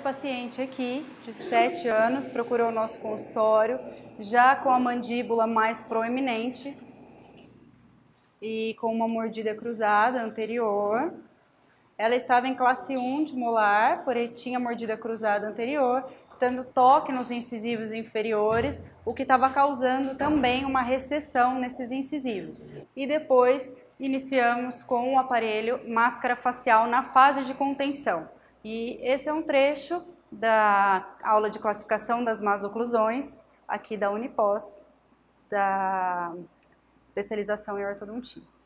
paciente aqui, de 7 anos, procurou o nosso consultório, já com a mandíbula mais proeminente e com uma mordida cruzada anterior. Ela estava em classe 1 de molar, porém tinha mordida cruzada anterior, dando toque nos incisivos inferiores, o que estava causando também uma recessão nesses incisivos. E depois iniciamos com o aparelho máscara facial na fase de contenção. E esse é um trecho da aula de classificação das más oclusões, aqui da Unipós, da especialização em ortodontia.